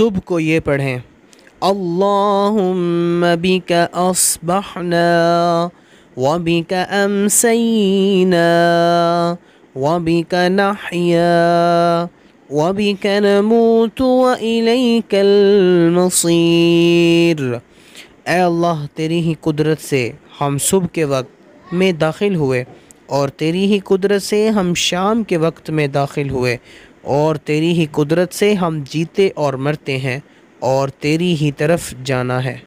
सुबह को ये पढ़ें अल्लाहुम्म बिक अस्बहना वबिक अमसैना वबिक नहया वबिक नमूत व इलैकल मसीर ए अल्लाह तेरी ही कुदरत से हम सुबह के वक्त में दाखिल हुए और तेरी ही कुदरत से हम शाम के वक्त में दाखिल हुए और तेरी ही कुदरत से हम जीते और मरते हैं और तेरी ही तरफ जाना है